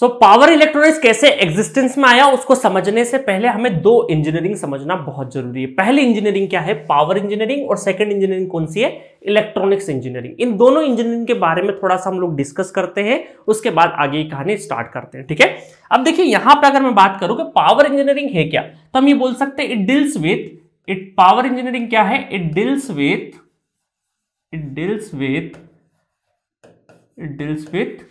सो power electronics कैसे existence में आया उसको समझने से पहले हमें दो इंजीनियरिंग समझना बहुत जरूरी है पहली इंजीनियरिंग क्या है पावर इंजीनियरिंग और सेकंड इंजीनियरिंग कौन सी है इलेक्ट्रॉनिक्स इंजीनियरिंग इन दोनों इंजीनियरिंग के बारे में थोड़ा सा हम लोग डिस्कस करते हैं उसके बाद आगे की कहानी स्टार्ट करते हैं ठीक है अब देखिए यहां पर अगर मैं बात करूं कि पावर इंजीनियरिंग है क्या तो हम ये बोल सकते हैं it deals with it power engineering क्या है it deals with it deals with it deals with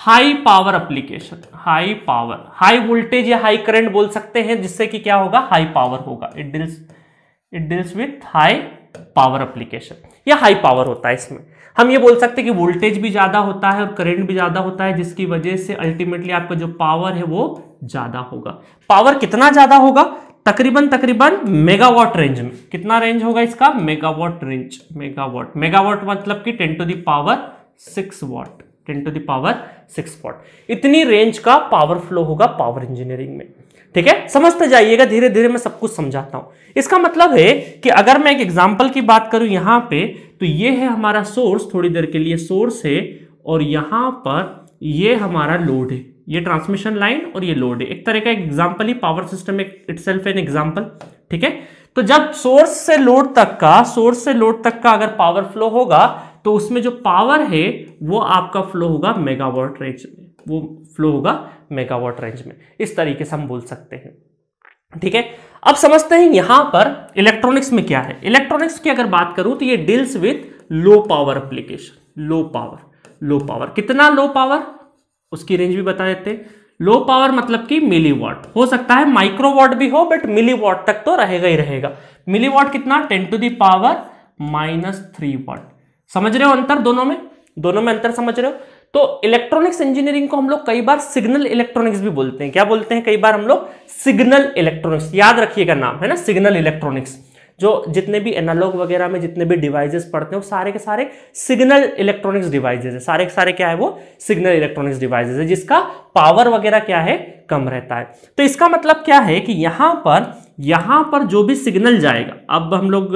high power application high power high voltage या हाई करंट बोल सकते हैं जिससे कि क्या होगा हाई पावर होगा it deals it deals with high power application या हाई पावर होता है इसमें हम ये बोल सकते हैं कि वोल्टेज भी ज़्यादा होता है और करंट भी ज़्यादा होता है जिसकी वजह से अल्टीमेटली आपका जो पावर है वो ज़्यादा होगा पावर कितना ज़्यादा होगा तकरीबन तकरीबन मेगावाट रेंज में कितना रेंज होगा इसका मेगावाट रेंज मेगावाट मेगावाट मतलब कि ten to the power six watt ten to the power six watt इतनी रेंज का पावर फ्लो होगा पावर इंजीनियरिंग में ठीक है समझते जाइएगा धीरे धीरे मैं सब कुछ समझाता हूं इसका मतलब है कि अगर मैं एक एग्जाम्पल की बात करूं यहां पे तो ये है हमारा सोर्स थोड़ी देर के लिए सोर्स है और यहां पर ये हमारा लोड है ये ट्रांसमिशन लाइन और ये लोड है एक तरह का एग्जाम्पल ही पावर सिस्टम एक इट सेल्फ एन एग्जाम्पल ठीक है तो जब सोर्स से लोड तक का सोर्स से लोड तक का अगर पावर फ्लो होगा तो उसमें जो पावर है वो आपका फ्लो होगा मेगावाट रेंज में वो फ्लो होगा मेगावाट रेंज में इस तरीके से हम बोल सकते हैं ठीक है अब समझते हैं यहां पर इलेक्ट्रॉनिक्स में क्या है इलेक्ट्रॉनिक्स की अगर बात करूं तो ये deals with low power application low power low power कितना लो पावर उसकी रेंज भी बता देते हैं लो पावर मतलब कि मिली वॉट हो सकता है माइक्रो वॉट भी हो बट मिली वॉट तक तो रहेगा ही रहेगा मिली वॉट कितना ten to the power minus three watt समझ रहे हो अंतर दोनों में दोनों में अंतर समझ रहे हो तो इलेक्ट्रॉनिक्स इंजीनियरिंग को हम लोग कई बार सिग्नल इलेक्ट्रॉनिक्स भी बोलते हैं क्या बोलते हैं कई बार हम लोग सिग्नल इलेक्ट्रॉनिक्स याद रखिएगा नाम है ना सिग्नल इलेक्ट्रॉनिक्स जो जितने भी एनालॉग वगैरह में जितने भी डिवाइसेस पढ़ते हैं वो सारे के सारे सिग्नल इलेक्ट्रॉनिक्स डिवाइजेज है सारे के सारे क्या है वो सिग्नल इलेक्ट्रॉनिक्स डिवाइजेज है जिसका पावर वगैरह क्या है कम रहता है तो इसका मतलब क्या है कि यहां पर यहां पर जो भी सिग्नल जाएगा अब हम लोग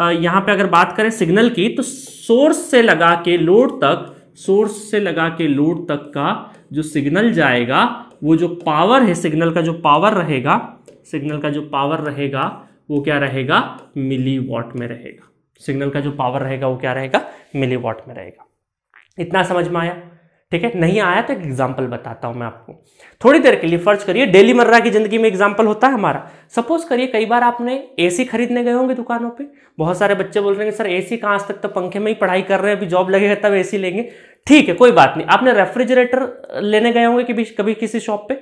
यहाँ पे अगर बात करें सिग्नल की तो सोर्स से लगा के लोड तक सोर्स से लगा के लोड तक का जो सिग्नल जाएगा वो जो पावर है सिग्नल का जो पावर रहेगा सिग्नल का जो पावर रहेगा वो क्या रहेगा मिली वॉट में रहेगा सिग्नल का जो पावर रहेगा वो क्या रहेगा मिली वॉट में रहेगा इतना समझ में आया ठीक है नहीं आया तो एक एग्जाम्पल बताता हूं मैं आपको थोड़ी देर के लिए फर्ज करिए डेली मर्रा की जिंदगी में एग्जाम्पल होता है हमारा सपोज करिए कई बार आपने एसी खरीदने गए होंगे दुकानों पे बहुत सारे बच्चे बोल रहे हैं सर एसी आज तक तो पंखे में ही पढ़ाई कर रहे हैं अभी जॉब लगेगा तब एसी लेंगे ठीक है कोई बात नहीं आपने रेफ्रिजरेटर लेने गए होंगे कभी कभी किसी शॉप पे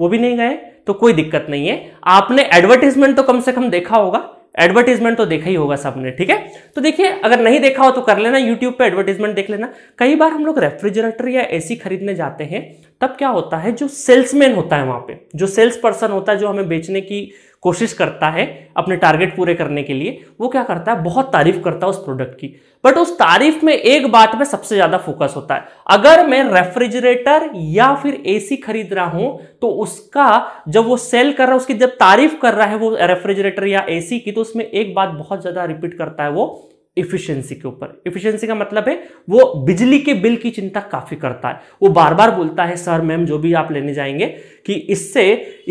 वो भी नहीं गए तो कोई दिक्कत नहीं है आपने एडवर्टीजमेंट तो कम से कम देखा होगा एडवर्टीजमेंट तो देखा ही होगा सबने ठीक है तो देखिए अगर नहीं देखा हो तो कर लेना यूट्यूब पे एडवर्टीजमेंट देख लेना कई बार हम लोग रेफ्रिजरेटर या एसी खरीदने जाते हैं तब क्या होता है जो सेल्समैन होता है वहां पे जो सेल्स पर्सन होता है जो हमें बेचने की कोशिश करता है अपने टारगेट पूरे करने के लिए वो क्या करता है बहुत तारीफ करता है उस प्रोडक्ट की बट उस तारीफ में एक बात में सबसे ज्यादा फोकस होता है अगर मैं रेफ्रिजरेटर या फिर एसी खरीद रहा हूं तो उसका जब वो सेल कर रहा है उसकी जब तारीफ कर रहा है वो रेफ्रिजरेटर या एसी की तो उसमें एक बात बहुत ज्यादा रिपीट करता है वो इफिशियंसी के ऊपर इफिशियंसी का मतलब है वो बिजली के बिल की चिंता काफ़ी करता है वो बार बार बोलता है सर मैम जो भी आप लेने जाएंगे कि इससे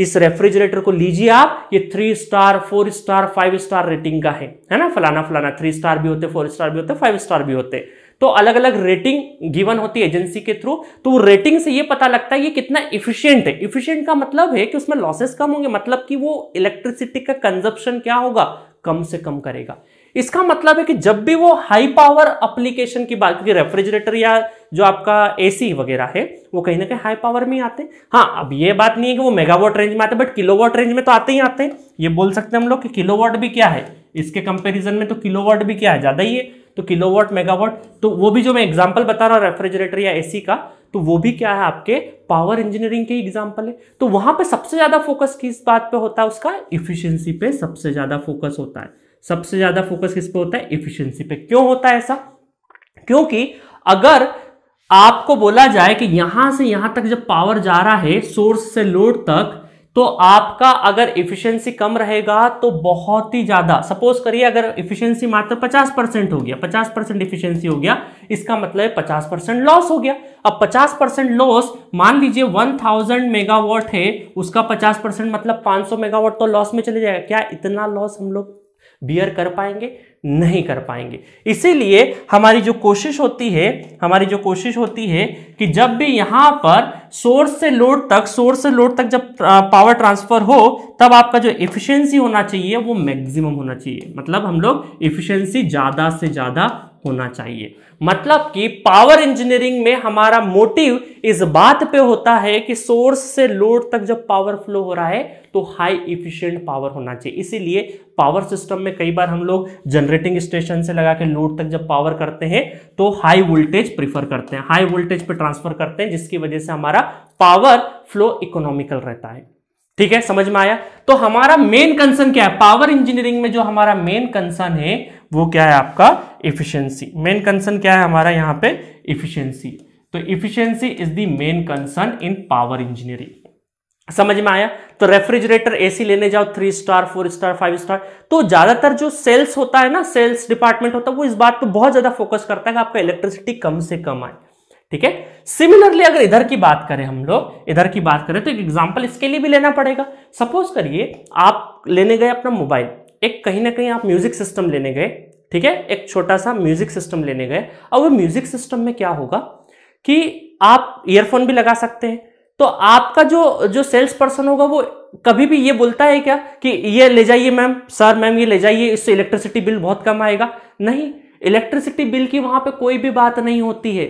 इस रेफ्रिजरेटर को लीजिए आप ये three star four star five star rating का है है ना फलाना फलाना थ्री स्टार भी होते फोर स्टार भी होते फाइव स्टार भी होते तो अलग अलग रेटिंग गिवन होती है एजेंसी के थ्रू तो वो रेटिंग से ये पता लगता है ये कितना इफिशियंट है इफिशियंट का मतलब है कि उसमें लॉसेस कम होंगे मतलब कि वो इलेक्ट्रिसिटी का कंजप्शन क्या होगा कम से कम करेगा इसका मतलब है कि जब भी वो हाई पावर एप्लीकेशन की बात क्योंकि रेफ्रिजरेटर या जो आपका एसी वगैरह है वो कहीं ना कहीं हाई पावर में आते हैं हाँ अब ये बात नहीं है कि वो मेगावाट रेंज में आते बट किलोवाट रेंज में तो आते ही आते हैं ये बोल सकते हैं हम लोग कि किलोवाट भी क्या है इसके कंपेरिजन में तो किलोवाट भी क्या है ज़्यादा ही है तो किलोवाट मेगावाट तो वो भी जो मैं एग्जाम्पल बता रहा हूँ रेफ्रिजरेटर या एसी का तो वो भी क्या है आपके पावर इंजीनियरिंग के एग्जाम्पल है तो वहां पर सबसे ज़्यादा फोकस किस बात पर होता है उसका इफिशियंसी पे सबसे ज़्यादा फोकस होता है सबसे ज़्यादा फोकस किस पे होता है इफिशियंसी पे क्यों होता है ऐसा क्योंकि अगर आपको बोला जाए कि यहां से यहां तक जब पावर जा रहा है सोर्स से लोड तक तो आपका अगर इफिशियंसी कम रहेगा तो बहुत ही ज्यादा सपोज करिए अगर इफिशियंसी मात्र 50 परसेंट हो गया 50 परसेंट इफिशियंसी हो गया इसका मतलब 50 परसेंट लॉस हो गया अब 50 परसेंट लॉस मान लीजिए 1000 मेगावाट है उसका 50 परसेंट मतलब 500 मेगावाट तो लॉस में चले जाएगा क्या इतना लॉस हम लोग बियर कर पाएंगे नहीं कर पाएंगे इसीलिए हमारी जो कोशिश होती है हमारी जो कोशिश होती है कि जब भी यहाँ पर सोर्स से लोड तक सोर्स से लोड तक जब पावर ट्रांसफर हो तब आपका जो इफिशिएंसी होना चाहिए वो मैक्सिमम होना चाहिए मतलब हम लोग इफिशियंसी ज़्यादा से ज़्यादा होना चाहिए मतलब कि पावर इंजीनियरिंग में हमारा मोटिव इस बात पे होता है कि सोर्स से लोड तक जब पावर फ्लो हो रहा है तो हाई इफिशियंट पावर होना चाहिए इसीलिए पावर सिस्टम में कई बार हम लोग जनरेटिंग स्टेशन से लगा के लोड तक जब पावर करते हैं तो हाई वोल्टेज प्रीफर करते हैं हाई वोल्टेज पे ट्रांसफर करते हैं जिसकी वजह से हमारा पावर फ्लो इकोनॉमिकल रहता है ठीक है समझ में आया तो हमारा मेन कंसर्न क्या है पावर इंजीनियरिंग में जो हमारा मेन कंसर्न है वो क्या है आपका इफिशियंसी मेन कंसर्न क्या है हमारा यहाँ पे इफिशियंसी तो efficiency is the main concern in power engineering समझ में आया तो रेफ्रिजरेटर एसी लेने जाओ three star four star five star तो ज्यादातर जो सेल्स होता है ना सेल्स डिपार्टमेंट होता है वो इस बात पे बहुत ज्यादा फोकस करता है कि आपका इलेक्ट्रिसिटी कम से कम आए ठीक है सिमिलरली अगर इधर की बात करें हम लोग इधर की बात करें तो एक एग्जाम्पल इसके लिए भी लेना पड़ेगा सपोज करिए आप लेने गए अपना मोबाइल एक कहीं ना कहीं आप म्यूजिक सिस्टम लेने गए ठीक है एक छोटा सा म्यूजिक सिस्टम लेने गए अब वो म्यूजिक सिस्टम में क्या होगा कि आप ईयरफोन भी लगा सकते हैं तो आपका जो जो सेल्स पर्सन होगा वो कभी भी ये बोलता है क्या कि ये ले जाइए मैम सर मैम ये ले जाइए इससे इलेक्ट्रिसिटी बिल बहुत कम आएगा नहीं इलेक्ट्रिसिटी बिल की वहां पे कोई भी बात नहीं होती है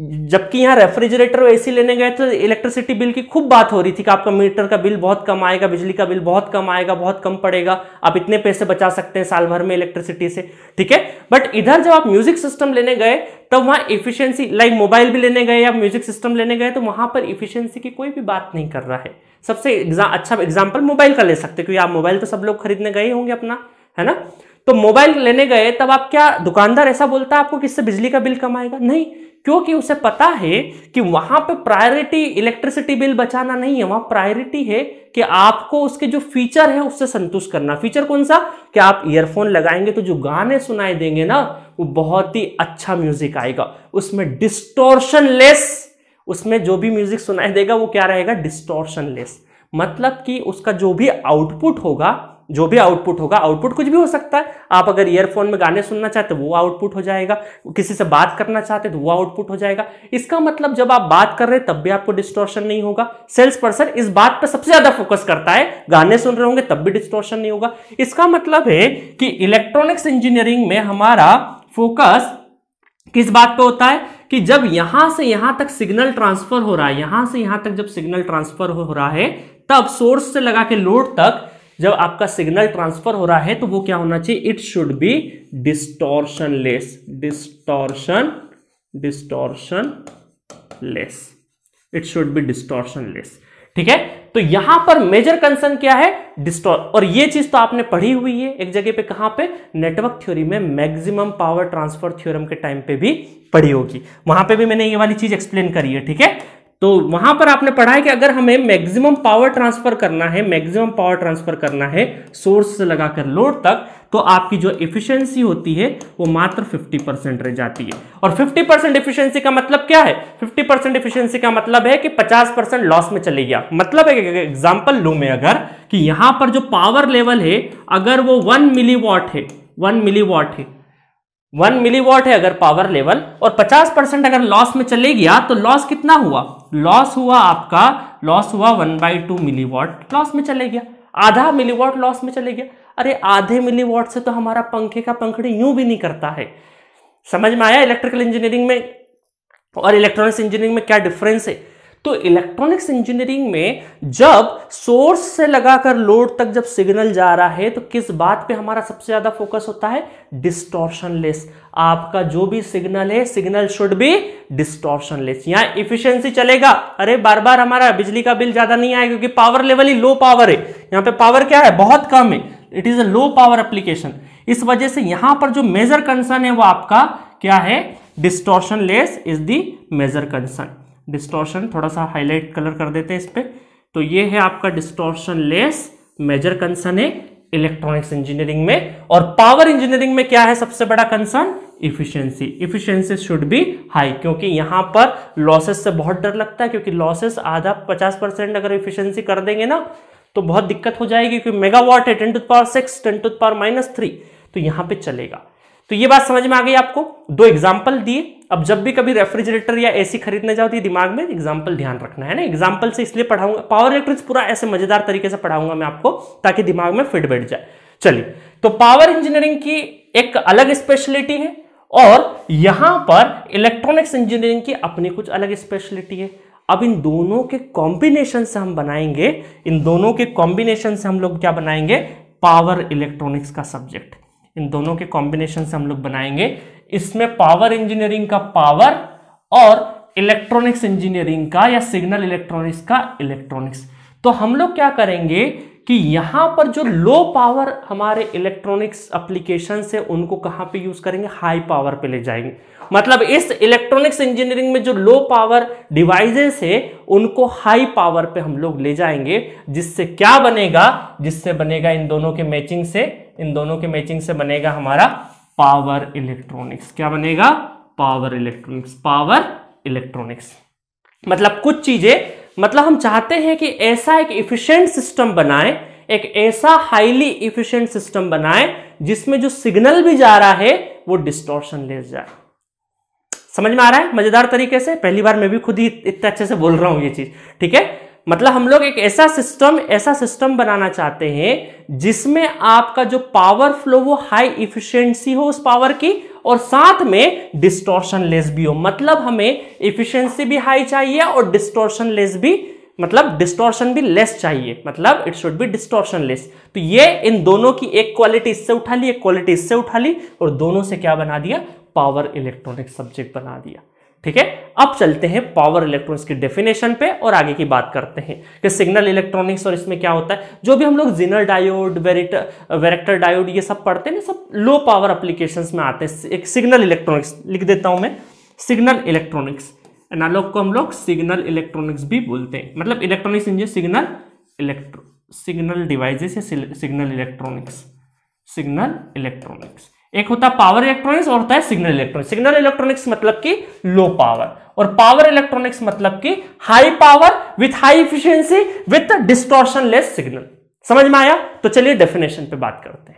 जबकि यहाँ रेफ्रिजरेटर और एसी लेने गए तो इलेक्ट्रिसिटी बिल की खूब बात हो रही थी कि आपका मीटर का बिल बहुत कम आएगा बिजली का बिल बहुत कम आएगा बहुत कम पड़ेगा आप इतने पैसे बचा सकते हैं साल भर में इलेक्ट्रिसिटी से ठीक है बट इधर जब आप म्यूजिक सिस्टम लेने गए तब तो वहाँ इफिशियंसी लाइक मोबाइल भी लेने गए या म्यूजिक सिस्टम लेने गए तो वहाँ पर इफिशियंसी की कोई भी बात नहीं कर रहा है सबसे एग्जा, अच्छा एग्जाम्पल मोबाइल का ले सकते क्योंकि आप मोबाइल तो सब लोग खरीदने गए होंगे अपना है ना तो मोबाइल लेने गए तब आप क्या दुकानदार ऐसा बोलता है आपको किससे बिजली का बिल कम आएगा नहीं क्योंकि उसे पता है कि वहां पे प्रायोरिटी इलेक्ट्रिसिटी बिल बचाना नहीं है वहां प्रायोरिटी है कि आपको उसके जो फीचर है उससे संतुष्ट करना फीचर कौन सा कि आप ईयरफोन लगाएंगे तो जो गाने सुनाई देंगे ना वो बहुत ही अच्छा म्यूजिक आएगा उसमें डिस्टोर्शन लेस उसमें जो भी म्यूजिक सुनाई देगा वो क्या रहेगा डिस्टोर्शन लेस मतलब कि उसका जो भी आउटपुट होगा जो भी आउटपुट होगा आउटपुट कुछ भी हो सकता है आप अगर ईयरफोन में गाने सुनना चाहते वो आउटपुट हो जाएगा किसी से बात करना चाहते तो वो आउटपुट हो जाएगा इसका मतलब जब आप बात कर रहे तब भी आपको डिस्टोर्शन नहीं होगा सेल्स पर्सन इस बात पर सबसे ज्यादा फोकस करता है गाने सुन रहे होंगे तब भी डिस्टोर्शन नहीं होगा इसका मतलब है कि इलेक्ट्रॉनिक्स इंजीनियरिंग में हमारा फोकस किस बात पर होता है कि जब यहां से यहां तक सिग्नल ट्रांसफर हो रहा है यहां से यहां तक जब सिग्नल ट्रांसफर हो रहा है तब सोर्स से लगा के लोड तक जब आपका सिग्नल ट्रांसफर हो रहा है तो वो क्या होना चाहिए it should be distortion less distortion distortion less it should be distortion less ठीक है तो यहां पर मेजर कंसर्न क्या है डिस्टोर और ये चीज तो आपने पढ़ी हुई है एक जगह पे कहां पे नेटवर्क थ्योरी में मैक्सिमम पावर ट्रांसफर थ्योरम के टाइम पे भी पढ़ी होगी वहां पे भी मैंने ये वाली चीज एक्सप्लेन करी है ठीक है तो वहां पर आपने पढ़ा है कि अगर हमें मैक्सिमम पावर ट्रांसफर करना है मैक्सिमम पावर ट्रांसफर करना है सोर्स से लगाकर लोड तक तो आपकी जो इफिशिएंसी होती है वो मात्र 50 परसेंट रह जाती है और 50 परसेंट इफिशियंसी का मतलब क्या है 50 परसेंट इफिशियंसी का मतलब है कि 50 परसेंट लॉस में चले गया मतलब एग्जाम्पल लू मैं अगर कि यहां पर जो पावर लेवल है अगर वो वन मिली है वन मिली है वन मिलीवॉट है अगर पावर लेवल और 50 परसेंट अगर लॉस में चले गया हाँ, तो लॉस कितना हुआ लॉस हुआ आपका लॉस हुआ one by two milliwatt loss में चले गया आधा मिली वॉट लॉस में चले गया अरे आधे मिली वॉट से तो हमारा पंखे का पंखड़ी यूं भी नहीं करता है समझ में आया इलेक्ट्रिकल इंजीनियरिंग में और इलेक्ट्रॉनिक्स इंजीनियरिंग में क्या डिफरेंस है तो इलेक्ट्रॉनिक्स इंजीनियरिंग में जब सोर्स से लगाकर लोड तक जब सिग्नल जा रहा है तो किस बात पे हमारा सबसे ज़्यादा फोकस होता है लेस आपका जो भी सिग्नल है सिग्नल शुड बी लेस यहां इफिशियंसी चलेगा अरे बार बार हमारा बिजली का बिल ज़्यादा नहीं आया क्योंकि पावर लेवल ही लो पावर है यहां पर पावर क्या है बहुत कम है it is a low power application इस वजह से यहां पर जो मेजर कंसर्न है वो आपका क्या है distortion less is the major concern distortion थोड़ा सा हाईलाइट कलर कर देते हैं इस पर तो ये है आपका डिस्टॉर्शन लेस मेजर कंसर्न है इलेक्ट्रॉनिक्स इंजीनियरिंग में और पावर इंजीनियरिंग में क्या है सबसे बड़ा concern efficiency efficiency should be high क्योंकि यहां पर लॉसेस से बहुत डर लगता है क्योंकि लॉसेस आधा पचास परसेंट अगर इफिशियंसी कर देंगे ना तो बहुत दिक्कत हो जाएगी क्योंकि मेगावाट है ten to power six ten to power minus three तो यहां पे चलेगा तो ये बात समझ में आ गई आपको दो एग्जाम्पल दिए अब जब भी कभी रेफ्रिजरेटर या एसी खरीदने जाओ तो दिमाग में एग्जाम्पल ध्यान रखना है ना एग्जाम्पल से इसलिए पढ़ाऊंगा पावर इलेक्ट्रिक्स पूरा ऐसे मजेदार तरीके से पढ़ाऊंगा मैं आपको ताकि दिमाग में फिट बैठ जाए चलिए तो पावर इंजीनियरिंग की एक अलग स्पेशलिटी है और यहां पर इलेक्ट्रॉनिक्स इंजीनियरिंग की अपनी कुछ अलग स्पेशलिटी है अब इन दोनों के कॉम्बिनेशन से हम बनाएंगे इन दोनों के कॉम्बिनेशन से हम लोग क्या बनाएंगे पावर इलेक्ट्रॉनिक्स का सब्जेक्ट इन दोनों के कॉम्बिनेशन से हम लोग बनाएंगे इसमें पावर इंजीनियरिंग का पावर और इलेक्ट्रॉनिक्स इंजीनियरिंग का या सिग्नल इलेक्ट्रॉनिक्स का इलेक्ट्रॉनिक्स तो हम लोग क्या करेंगे कि यहां पर जो लो पावर हमारे इलेक्ट्रॉनिक्स एप्लीकेशन है उनको कहां पे यूज करेंगे हाई पावर पे ले जाएंगे मतलब इस इलेक्ट्रॉनिक्स इंजीनियरिंग में जो लो पावर डिवाइसेस है उनको हाई पावर पे हम लोग ले जाएंगे जिससे क्या बनेगा जिससे बनेगा इन दोनों के मैचिंग से इन दोनों के मैचिंग से बनेगा हमारा पावर इलेक्ट्रॉनिक्स क्या बनेगा पावर इलेक्ट्रॉनिक्स पावर इलेक्ट्रॉनिक्स मतलब कुछ चीजें मतलब हम चाहते हैं कि ऐसा एक इफिशियंट सिस्टम बनाए एक ऐसा हाईली इफिशियंट सिस्टम बनाए जिसमें जो सिग्नल भी जा रहा है वो डिस्टोर्शन ले जाए समझ में आ रहा है मजेदार तरीके से पहली बार मैं भी खुद ही इतने अच्छे से बोल रहा हूं ये चीज ठीक है मतलब हम लोग एक ऐसा सिस्टम ऐसा सिस्टम बनाना चाहते हैं जिसमें आपका जो पावर फ्लो वो हाई इफिशियंसी हो उस पावर की और साथ में डिस्टोर्शन लेस भी हो मतलब हमें इफिशियंसी भी हाई चाहिए और डिस्टोर्शन लेस भी मतलब डिस्टोर्शन भी लेस चाहिए मतलब it should be distortion less तो ये इन दोनों की एक क्वालिटी इससे उठा ली एक क्वालिटी इससे उठा ली और दोनों से क्या बना दिया पावर इलेक्ट्रॉनिक सब्जेक्ट बना दिया ठीक है अब चलते हैं पावर इलेक्ट्रॉनिक्स की डेफिनेशन पे और आगे की बात करते हैं कि सिग्नल इलेक्ट्रॉनिक्स और इसमें क्या होता है जो भी हम लोग जिनर डायोड वेरेक्टर डायोड ये सब पढ़ते हैं ना सब लो पावर अप्लीकेशन में आते हैं एक सिग्नल इलेक्ट्रॉनिक्स लिख देता हूं मैं सिग्नल इलेक्ट्रॉनिक्स एनालॉग को हम लोग सिग्नल इलेक्ट्रॉनिक्स भी बोलते हैं मतलब electronics engine signal electro signal devices या सिग्नल इलेक्ट्रॉनिक्स सिग्नल इलेक्ट्रॉनिक्स एक होता है पावर इलेक्ट्रॉनिक्स और होता है सिग्नल इलेक्ट्रॉनिक्स सिग्नल इलेक्ट्रॉनिक्स मतलब की लो पावर और पावर इलेक्ट्रॉनिक्स मतलब की high power with high efficiency with distortion less signal समझ में आया तो चलिए डेफिनेशन पे बात करते हैं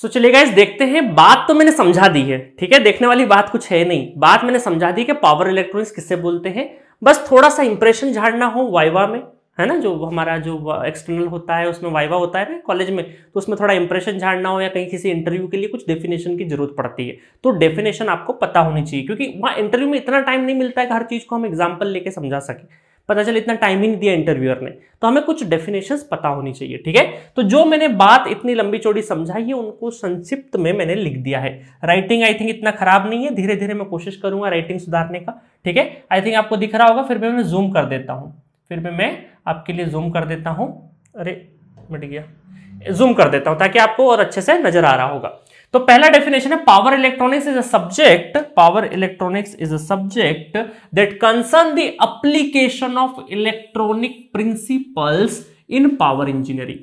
सो चलिए गाइज देखते हैं बात तो मैंने समझा दी है ठीक है देखने वाली बात कुछ है नहीं बात मैंने समझा दी कि पावर इलेक्ट्रॉनिक्स किससे बोलते हैं बस थोड़ा सा इंप्रेशन झाड़ना हो वाइवा में है ना जो हमारा जो एक्सटर्नल होता है उसमें वाइवा होता है ना कॉलेज में तो उसमें थोड़ा इंप्रेशन झाड़ना हो या कहीं किसी इंटरव्यू के लिए कुछ डेफिनेशन की जरूरत पड़ती है तो डेफिनेशन आपको पता होनी चाहिए क्योंकि वहाँ इंटरव्यू में इतना टाइम नहीं मिलता है कि हर चीज़ को हम एग्जाम्पल लेके समझा सके पता चले इतना टाइम ही नहीं दिया इंटरव्यूअर ने तो हमें कुछ डेफिनेशंस पता होनी चाहिए ठीक है तो जो मैंने बात इतनी लंबी चौड़ी समझाई है उनको संक्षिप्त में मैंने लिख दिया है राइटिंग आई थिंक इतना खराब नहीं है धीरे धीरे मैं कोशिश करूंगा राइटिंग सुधारने का ठीक है आई थिंक आपको दिख रहा होगा फिर मैं जूम कर देता हूँ फिर भी मैं आपके लिए जूम कर देता हूँ अरे मिट गया जूम कर देता हूँ ताकि आपको और अच्छे से नजर आ रहा होगा तो पहला डेफिनेशन है power electronics is a subject power electronics is a subject that concern the application of electronic principles in power engineering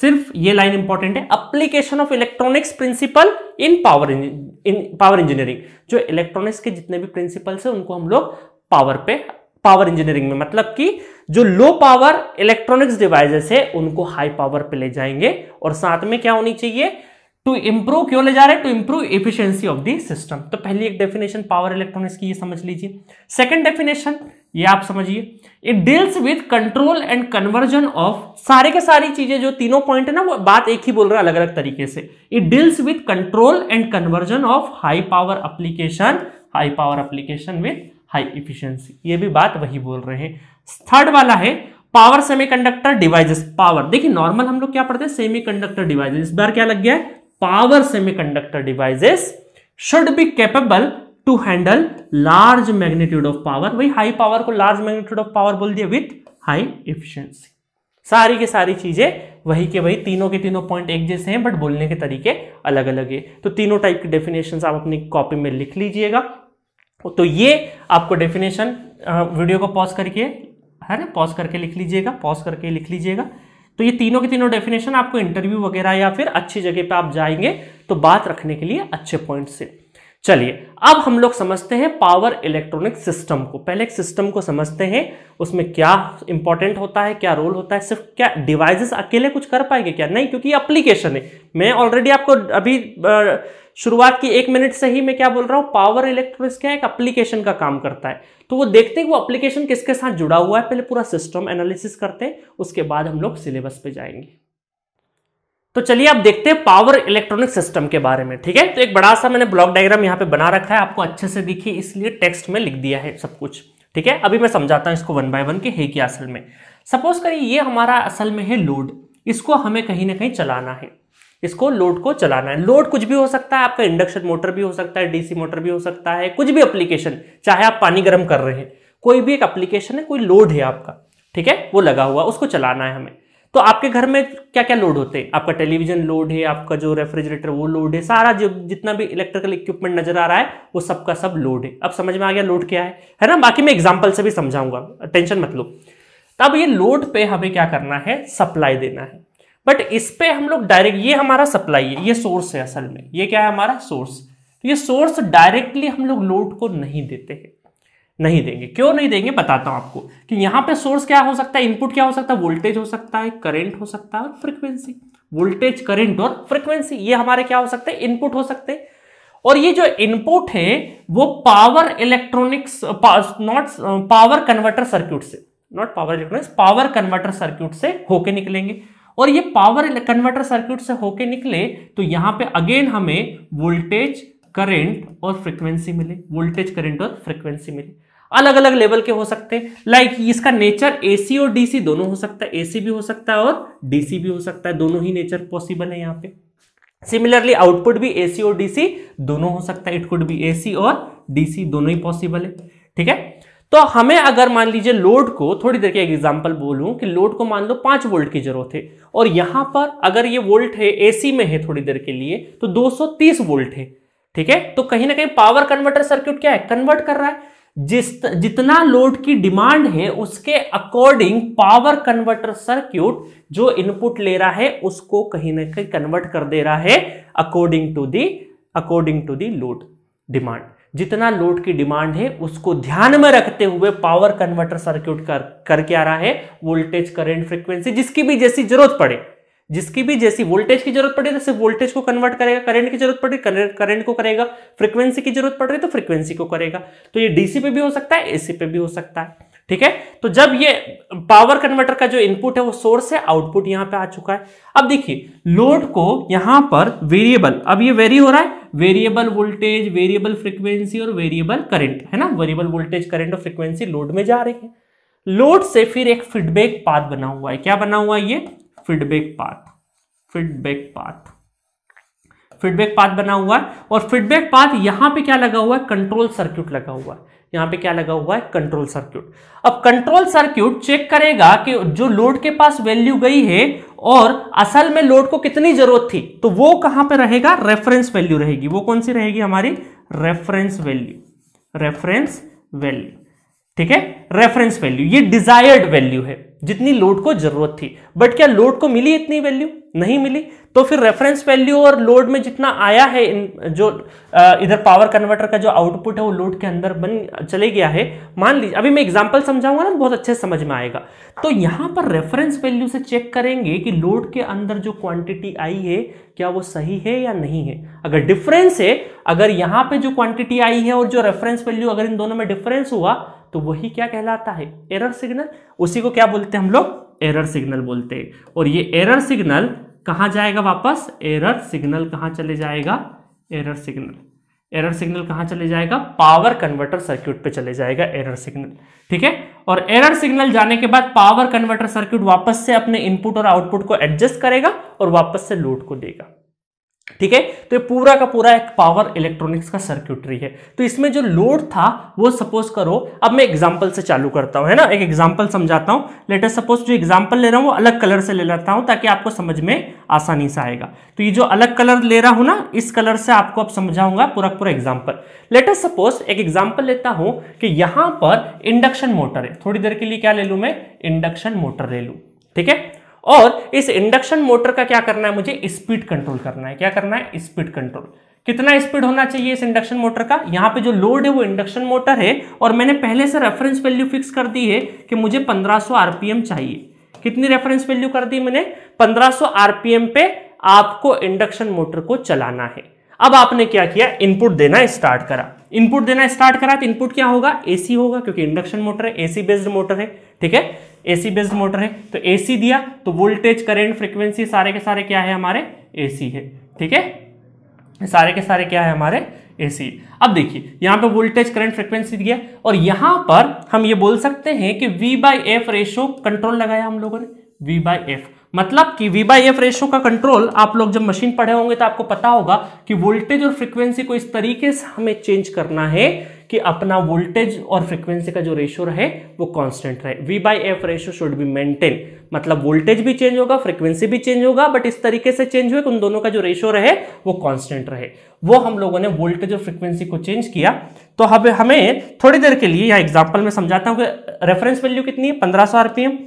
सिर्फ ये लाइन इंपॉर्टेंट है application of electronics principle in power in power engineering जो electronics के जितने भी principles है उनको हम लोग पावर पे पावर इंजीनियरिंग में मतलब कि जो लो पावर इलेक्ट्रॉनिक्स डिवाइसेस है उनको हाई पावर पे ले जाएंगे और साथ में क्या होनी चाहिए टू इंप्रूव क्यों ले जा रहे हैं to improve efficiency of the system तो पहली एक डेफिनेशन पावर इलेक्ट्रॉनिक्स की ये समझ लीजिए सेकंड डेफिनेशन ये आप समझिए it deals with control and conversion of सारे के सारी चीजें जो तीनों पॉइंट है ना वो बात एक ही बोल रहा है अलग अलग तरीके से it deals with control and conversion of high power application high power application with high efficiency ये भी बात वही बोल रहे हैं थर्ड वाला है पावर सेमीकंडक्टर डिवाइसेस पावर देखिए नॉर्मल हम लोग क्या पढ़ते हैं सेमीकंडक्टर डिवाइसेस इस बार क्या लग गया है power semiconductor devices should be capable to handle large magnitude of power वही हाई पावर को लार्ज मैग्नीट्यूड ऑफ पावर बोल दिया विथ हाई इफिशियंसी सारी के सारी चीजें वही के वही तीनों के तीनों पॉइंट एक जैसे हैं बट बोलने के तरीके अलग अलग है तो तीनों टाइप के डेफिनेशंस आप अपनी कॉपी में लिख लीजिएगा तो ये आपको डेफिनेशन वीडियो को पॉज करके है ना पॉज करके लिख लीजिएगा पॉज करके लिख लीजिएगा तो ये तीनों के तीनों डेफिनेशन आपको इंटरव्यू वगैरह या फिर अच्छी जगह पे आप जाएंगे तो बात रखने के लिए अच्छे पॉइंट से चलिए अब हम लोग समझते हैं पावर इलेक्ट्रॉनिक सिस्टम को पहले एक सिस्टम को समझते हैं उसमें क्या इंपॉर्टेंट होता है क्या रोल होता है सिर्फ क्या डिवाइसेस अकेले कुछ कर पाएंगे क्या नहीं क्योंकि एप्लीकेशन है मैं ऑलरेडी आपको अभी आ, शुरुआत की एक मिनट से ही मैं क्या बोल रहा हूँ पावर इलेक्ट्रॉनिक्स क्या एक एप्लीकेशन का काम करता है तो वो देखते हैं वो एप्लीकेशन किसके साथ जुड़ा हुआ है पहले पूरा सिस्टम एनालिसिस करते हैं उसके बाद हम लोग सिलेबस पे जाएंगे तो चलिए आप देखते हैं पावर इलेक्ट्रॉनिक सिस्टम के बारे में ठीक है तो एक बड़ा सा मैंने ब्लॉक डायग्राम यहाँ पे बना रखा है आपको अच्छे से दिखी इसलिए टेक्स्ट में लिख दिया है सब कुछ ठीक है अभी मैं समझाता हूँ इसको वन बाय वन के है क्या असल में सपोज करिए ये हमारा असल में है लोड इसको हमें कहीं ना कहीं चलाना है इसको लोड को चलाना है लोड कुछ भी हो सकता है आपका इंडक्शन मोटर भी हो सकता है डीसी मोटर भी हो सकता है कुछ भी एप्लीकेशन चाहे आप पानी गर्म कर रहे हैं कोई भी एक एप्लीकेशन है कोई लोड है आपका ठीक है वो लगा हुआ उसको चलाना है हमें तो आपके घर में क्या क्या लोड होते हैं आपका टेलीविजन लोड है आपका जो रेफ्रिजरेटर वो लोड है सारा जो जितना भी इलेक्ट्रिकल इक्विपमेंट नजर आ रहा है वो सबका सब लोड है अब समझ में आ गया लोड क्या है है ना बाकी मैं एग्जाम्पल से भी समझाऊंगा टेंशन मत लो तब ये लोड पे हमें क्या करना है सप्लाई देना है बट इस पे हम लोग डायरेक्ट ये हमारा सप्लाई है ये सोर्स है असल में ये क्या है हमारा सोर्स तो ये सोर्स डायरेक्टली हम लोग लोड को नहीं देते हैं नहीं देंगे क्यों नहीं देंगे बताता हूं आपको कि यहां पे सोर्स क्या हो सकता है इनपुट क्या हो सकता है वोल्टेज हो सकता है करंट हो सकता है और फ्रीक्वेंसी वोल्टेज करंट और फ्रीक्वेंसी ये हमारे क्या हो सकते हैं इनपुट हो सकते हैं और ये जो इनपुट है वो power electronics not power converter circuit से not power electronics power converter circuit से होके निकलेंगे और ये पावर कन्वर्टर सर्किट से होके निकले तो यहां पे अगेन हमें वोल्टेज करंट और फ्रीक्वेंसी मिले वोल्टेज करंट और फ्रीक्वेंसी मिले अलग अलग लेवल के हो सकते हैं लाइक इसका नेचर एसी और डीसी दोनों हो सकता है एसी भी हो सकता है और डीसी भी हो सकता है दोनों ही नेचर पॉसिबल है यहाँ पे सिमिलरली आउटपुट भी एसी और डीसी दोनों हो सकता है इट कुड बी एसी और डीसी दोनों ही पॉसिबल है ठीक है तो हमें अगर मान लीजिए लोड को थोड़ी देर के एग्जाम्पल बोलूं कि लोड को मान लो पांच वोल्ट की जरूरत है और यहां पर अगर ये वोल्ट है एसी में है थोड़ी देर के लिए तो 230 वोल्ट है ठीक है तो कहीं ना कहीं पावर कन्वर्टर सर्किट क्या है कन्वर्ट कर रहा है जिस जितना लोड की डिमांड है उसके अकॉर्डिंग पावर कन्वर्टर सर्क्यूट जो इनपुट ले रहा है उसको कहीं ना कहीं कन्वर्ट कर दे रहा है according to the according to the load demand जितना लोड की डिमांड है उसको ध्यान में रखते हुए पावर कन्वर्टर सर्क्यूट कर करके आ रहा है वोल्टेज करंट फ्रीक्वेंसी जिसकी भी जैसी जरूरत पड़े जिसकी भी जैसी वोल्टेज की जरूरत पड़े तो सिर्फ वोल्टेज को कन्वर्ट करेगा करंट की जरूरत पड़े करंट को करेगा फ्रीक्वेंसी की जरूरत पड़ रही तो फ्रीक्वेंसी को करेगा तो ये डीसी पे भी हो सकता है एसी पे भी हो सकता है ठीक है तो जब ये पावर कन्वर्टर का जो इनपुट है वो सोर्स है आउटपुट यहां पे आ चुका है अब देखिए लोड को यहां पर वेरिएबल अब ये वेरी हो रहा है वेरिएबल वोल्टेज वेरिएबल फ्रीक्वेंसी और वेरिएबल करंट है ना वेरिएबल वोल्टेज करंट और फ्रीक्वेंसी लोड में जा रही है लोड से फिर एक फीडबैक पाथ बना हुआ है क्या बना हुआ है ये feedback path feedback path feedback path बना हुआ है और फीडबैक पाथ यहां पे क्या लगा हुआ है कंट्रोल सर्किट लगा हुआ है यहां पे क्या लगा हुआ है कंट्रोल सर्किट अब कंट्रोल सर्किट चेक करेगा कि जो लोड के पास वैल्यू गई है और असल में लोड को कितनी जरूरत थी तो वो कहां पे रहेगा रेफरेंस वैल्यू रहेगी वो कौन सी रहेगी हमारी रेफरेंस वैल्यू रेफरेंस वैल्यू ठीक है रेफरेंस वैल्यू ये डिजायर्ड वैल्यू है जितनी लोड को जरूरत थी बट क्या लोड को मिली इतनी वैल्यू नहीं मिली तो फिर रेफरेंस वैल्यू और लोड में जितना आया है इन जो इधर पावर कन्वर्टर का जो आउटपुट है वो लोड के अंदर बन चले गया है मान लीजिए अभी मैं एग्जांपल समझाऊंगा ना तो बहुत अच्छे समझ में आएगा तो यहां पर रेफरेंस वैल्यू से चेक करेंगे कि लोड के अंदर जो क्वांटिटी आई है क्या वो सही है या नहीं है अगर डिफरेंस है अगर यहां पर जो क्वांटिटी आई है और जो रेफरेंस वैल्यू अगर इन दोनों में डिफरेंस हुआ तो वही क्या कहलाता है एरर सिग्नल उसी को क्या बोलते हैं हम लोग एरर सिग्नल बोलते हैं और ये एरर सिग्नल कहाँ जाएगा वापस एरर सिग्नल कहाँ चले जाएगा एरर सिग्नल एरर सिग्नल कहाँ चले जाएगा पावर कन्वर्टर सर्किट पे चले जाएगा एरर सिग्नल ठीक है और एरर सिग्नल जाने के बाद पावर कन्वर्टर सर्किट वापस से अपने इनपुट और आउटपुट को एडजस्ट करेगा और वापस से लोड को देगा ठीक है तो ये पूरा का पूरा एक पावर इलेक्ट्रॉनिक्स का सर्क्यूटरी है तो इसमें जो लोड था वो सपोज करो अब मैं एग्जांपल से चालू करता हूं है ना एक एग्जांपल समझाता हूं लेटर सपोज जो एग्जांपल ले रहा हूं वो अलग कलर से ले लेता हूं ताकि आपको समझ में आसानी से आएगा तो ये जो अलग कलर ले रहा हूं ना इस कलर से आपको अब समझाऊंगा पूरा पूरा एग्जाम्पल लेटर सपोज एक एग्जाम्पल लेता हूं कि यहां पर इंडक्शन मोटर है थोड़ी देर के लिए क्या ले लू मैं इंडक्शन मोटर ले लू ठीक है और इस इंडक्शन मोटर का क्या करना है मुझे स्पीड कंट्रोल करना है क्या करना है स्पीड कंट्रोल कितना स्पीड होना चाहिए इस इंडक्शन मोटर का यहाँ पे जो लोड है वो इंडक्शन मोटर है और मैंने पहले से रेफरेंस वैल्यू फिक्स कर दी है कि मुझे 1500 आरपीएम चाहिए कितनी रेफरेंस वैल्यू कर दी मैंने 1500 आरपीएम पे आपको इंडक्शन मोटर को चलाना है अब आपने क्या किया इनपुट देना स्टार्ट करा इनपुट देना स्टार्ट करा तो इनपुट क्या होगा एसी होगा क्योंकि इंडक्शन मोटर है एसी बेस्ड मोटर है ठीक है एसी बेस्ड मोटर है तो एसी दिया तो वोल्टेज करेंट फ्रिक्वेंसी सारे के सारे क्या है हमारे एसी है ठीक है सारे के सारे क्या है हमारे एसी अब देखिए यहां पे वोल्टेज करंट फ्रीक्वेंसी दिया और यहां पर हम ये बोल सकते हैं कि V by F ratio control लगाया हम लोगों ने वी बाई एफ मतलब कि वी बाई एफ रेशो का कंट्रोल आप लोग जब मशीन पढ़े होंगे तो आपको पता होगा कि वोल्टेज और फ्रीक्वेंसी को इस तरीके से हमें चेंज करना है कि अपना वोल्टेज और फ्रिक्वेंसी का जो रेशियो रहे वो कांस्टेंट रहे V by F ratio should be maintain मतलब वोल्टेज भी चेंज होगा फ्रिक्वेंसी भी चेंज होगा बट इस तरीके से चेंज हुए कि उन दोनों का जो रेशियो रहे वो कांस्टेंट रहे वो हम लोगों ने वोल्टेज और फ्रिक्वेंसी को चेंज किया तो अब हमें थोड़ी देर के लिए यहाँ एग्जाम्पल में समझाता हूँ कि रेफरेंस वैल्यू कितनी है 1500 आरपीएम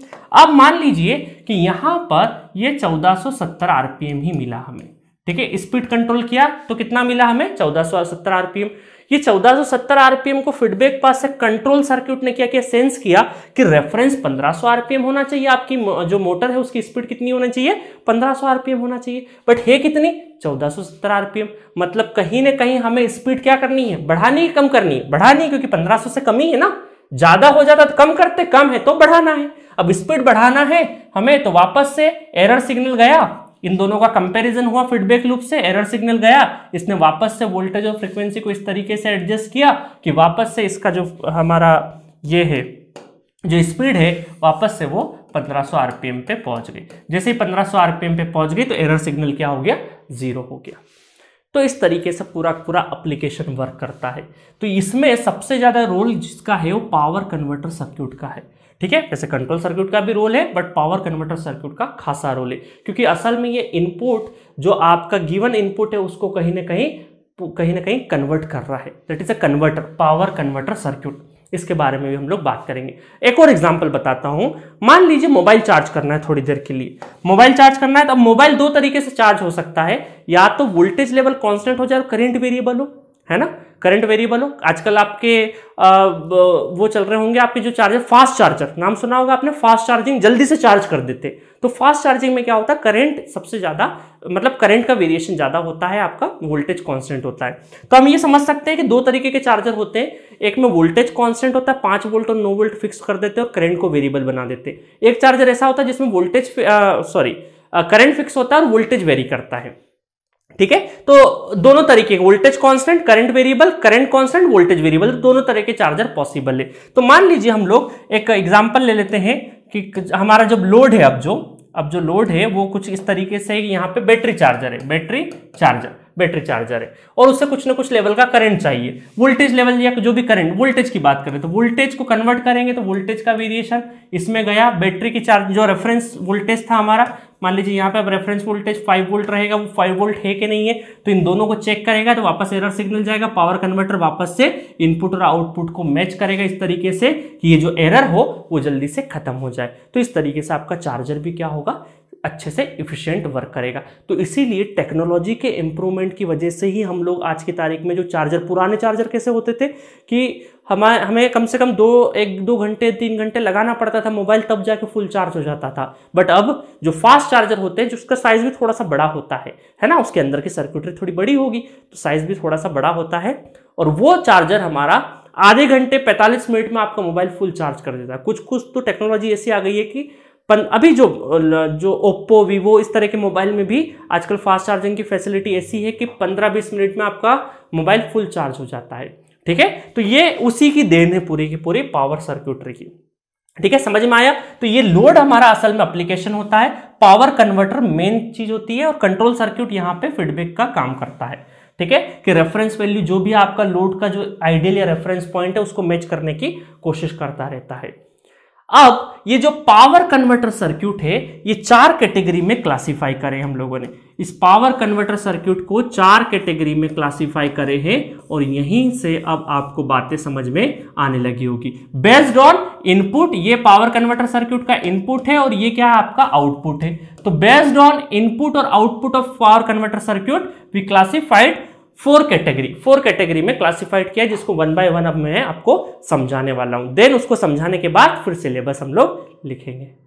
अब मान लीजिए कि यहाँ पर ये 1470 आरपीएम ही मिला हमें ठीक है स्पीड कंट्रोल किया तो कितना मिला हमें चौदह आरपीएम ये 1470 आरपीएम को फीडबैक पास से कंट्रोल सर्किट ने क्या किया सेंस किया कि रेफरेंस 1500 आरपीएम होना चाहिए आपकी जो मोटर है उसकी स्पीड कितनी होना चाहिए 1500 आरपीएम होना चाहिए बट है कितनी 1470 आरपीएम मतलब कहीं ना कहीं हमें स्पीड क्या करनी है बढ़ानी कम करनी है बढ़ानी क्योंकि 1500 से कम ही है ना ज्यादा हो जाता तो कम करते कम है तो बढ़ाना है अब स्पीड बढ़ाना है हमें तो वापस से एरर सिग्नल गया इन दोनों का कंपैरिजन हुआ फीडबैक लूप से एरर सिग्नल गया इसने वापस से वोल्टेज और फ्रिक्वेंसी को इस तरीके से एडजस्ट किया कि वापस से इसका जो हमारा ये है जो स्पीड है वापस से वो 1500 आरपीएम पे पहुंच गई जैसे ही 1500 आरपीएम पे पहुंच गई तो एरर सिग्नल क्या हो गया जीरो हो गया तो इस तरीके से पूरा पूरा अप्लीकेशन वर्क करता है तो इसमें सबसे ज़्यादा रोल जिसका है वो पावर कन्वर्टर सर्क्यूट का है ठीक है वैसे कंट्रोल सर्क्यूट का भी रोल है बट पावर कन्वर्टर सर्क्यूट का खासा रोल है क्योंकि असल में ये इनपुट जो आपका गिवन इनपुट है उसको कहीं ना कहीं कहीं ना कहीं कन्वर्ट कर रहा है that is a converter power converter circuit इसके बारे में भी हम लोग बात करेंगे एक और एग्जाम्पल बताता हूं मान लीजिए मोबाइल चार्ज करना है थोड़ी देर के लिए मोबाइल चार्ज करना है तो अब मोबाइल दो तरीके से चार्ज हो सकता है या तो वोल्टेज लेवल कॉन्स्टेंट हो जाए करेंट वेरिएबल हो है ना करंट वेरिएबल हो आजकल आपके आ, वो चल रहे होंगे आपके जो चार्जर फास्ट चार्जर नाम सुना होगा आपने फास्ट चार्जिंग जल्दी से चार्ज कर देते तो फास्ट चार्जिंग में क्या होता है करंट सबसे ज़्यादा मतलब करंट का वेरिएशन ज़्यादा होता है आपका वोल्टेज कांस्टेंट होता है तो हम ये समझ सकते हैं कि दो तरीके के चार्जर होते हैं एक में वोल्टेज कांस्टेंट होता है पाँच वोल्ट और नौ वोल्ट फिक्स कर देते हैं और करंट को वेरिएबल बना देते हैं एक चार्जर ऐसा होता है जिसमें वोल्टेज सॉरी करंट फिक्स होता है और वोल्टेज वेरी करता है ठीक है तो दोनों तरीके voltage constant current variable current constant voltage variable दोनों तरह के चार्जर पॉसिबल है तो मान लीजिए हम लोग एक एग्जांपल ले लेते हैं कि हमारा जब लोड है अब जो अब जो लोड है वो कुछ इस तरीके से यहाँ पे बैटरी चार्जर है बैटरी चार्जर बैटरी चार्जर है और उससे कुछ ना कुछ लेवल का करंट चाहिए वोल्टेज लेवल या जो भी करंट वोल्टेज की बात करें तो वोल्टेज को कन्वर्ट करेंगे तो वोल्टेज का वेरिएशन इसमें गया बैटरी की चार्ज जो रेफरेंस वोल्टेज था हमारा मान लीजिए यहाँ पे अब रेफरेंस वोल्टेज फाइव वोल्ट रहेगा वो फाइव वोल्ट है कि नहीं है तो इन दोनों को चेक करेगा तो वापस एरर सिग्नल जाएगा पावर कन्वर्टर वापस से इनपुट और आउटपुट को मैच करेगा इस तरीके से कि ये जो एरर हो वो जल्दी से खत्म हो जाए तो इस तरीके से आपका चार्जर भी क्या होगा अच्छे से इफ़िशेंट वर्क करेगा तो इसीलिए टेक्नोलॉजी के इम्प्रूवमेंट की वजह से ही हम लोग आज की तारीख में जो चार्जर पुराने चार्जर कैसे होते थे कि हमारे हमें कम से कम दो एक दो घंटे तीन घंटे लगाना पड़ता था मोबाइल तब जाके फुल चार्ज हो जाता था बट अब जो फास्ट चार्जर होते हैं जो उसका साइज़ भी थोड़ा सा बड़ा होता है है ना उसके अंदर की सर्क्यूटरी थोड़ी बड़ी होगी तो साइज़ भी थोड़ा सा बड़ा होता है और वो चार्जर हमारा आधे घंटे 45 मिनट में आपका मोबाइल फुल चार्ज कर देता है कुछ कुछ तो टेक्नोलॉजी ऐसी आ गई है कि पर अभी जो जो ओप्पो वीवो इस तरह के मोबाइल में भी आजकल फास्ट चार्जिंग की फैसिलिटी ऐसी है कि 15-20 मिनट में आपका मोबाइल फुल चार्ज हो जाता है ठीक है तो ये उसी की देन है पूरी की पूरी पावर सर्क्यूटरी की ठीक है समझ में आया तो ये लोड हमारा असल में अप्लीकेशन होता है पावर कन्वर्टर मेन चीज होती है और कंट्रोल सर्क्यूट यहाँ पे फीडबैक का काम करता है ठीक है कि रेफरेंस वैल्यू जो भी आपका लोड का जो आइडियल या रेफरेंस पॉइंट है उसको मैच करने की कोशिश करता रहता है अब ये जो पावर कन्वर्टर सर्किट है ये चार कैटेगरी में क्लासिफाई करे हम लोगों ने इस पावर कन्वर्टर सर्किट को चार कैटेगरी में क्लासिफाई करे हैं और यहीं से अब आपको बातें समझ में आने लगी होगी बेस्ड ऑन इनपुट ये पावर कन्वर्टर सर्किट का इनपुट है और ये क्या है आपका आउटपुट है तो बेस्ड ऑन इनपुट और output of power converter circuit we classified four category four category में क्लासिफाइड किया जिसको वन बाय वन अब मैं आपको समझाने वाला हूं देन उसको समझाने के बाद फिर सिलेबस हम लोग लिखेंगे